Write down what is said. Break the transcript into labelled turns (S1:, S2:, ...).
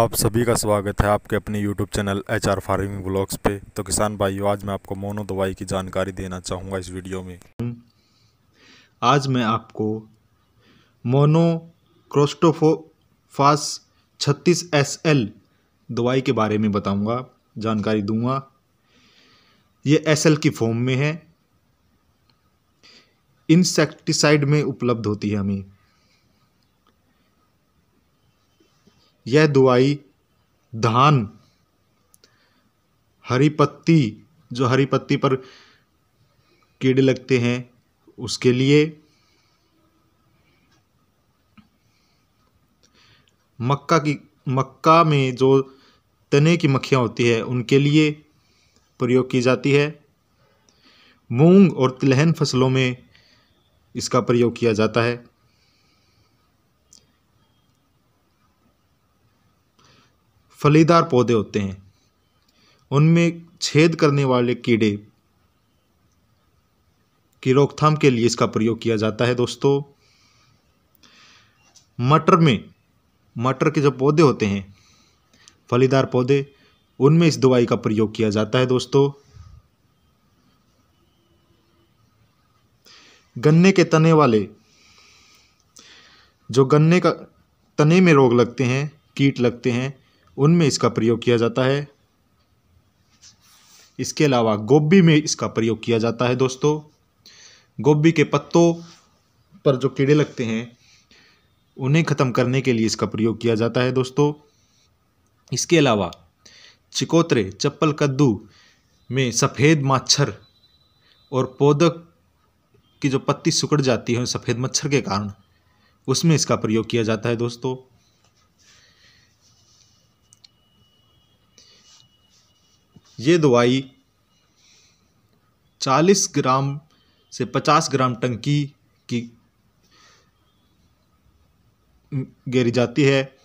S1: आप सभी का स्वागत है आपके अपने YouTube channel H R farming blogs पे तो किसान भाइयों आज मैं आपको मोनो दवाई की जानकारी देना चाहूँगा इस वीडियो में आज मैं आपको मोनो क्रोस्टोफोफास छत्तीस एस एल दवाई के बारे में बताऊँगा जानकारी दूंगा ये एस एल की फॉर्म में है इंसेक्टिसाइड में उपलब्ध होती है हमें यह दवाई धान हरी पत्ती जो हरी पत्ती पर कीड़े लगते हैं उसके लिए मक्का की मक्का में जो तने की मक्खियाँ होती है उनके लिए प्रयोग की जाती है मूंग और तिलहन फसलों में इसका प्रयोग किया जाता है फलीदार पौधे होते हैं उनमें छेद करने वाले कीड़े की रोकथाम के लिए इसका प्रयोग किया जाता है दोस्तों मटर में मटर के जो पौधे होते हैं फलीदार पौधे उनमें इस दवाई का प्रयोग किया जाता है दोस्तों गन्ने के तने वाले जो गन्ने का तने में रोग लगते हैं कीट लगते हैं उनमें इसका प्रयोग किया जाता है इसके अलावा गोभी में इसका प्रयोग किया जाता है दोस्तों गोभी के पत्तों पर जो कीड़े लगते हैं उन्हें ख़त्म करने के लिए इसका प्रयोग किया जाता है दोस्तों इसके अलावा चिकोतरे चप्पल कद्दू में सफ़ेद मच्छर और पौधक की जो पत्ती सुकड़ जाती है सफ़ेद मच्छर के कारण उसमें इसका प्रयोग किया जाता है दोस्तों ये दवाई 40 ग्राम से 50 ग्राम टंकी की गेरी जाती है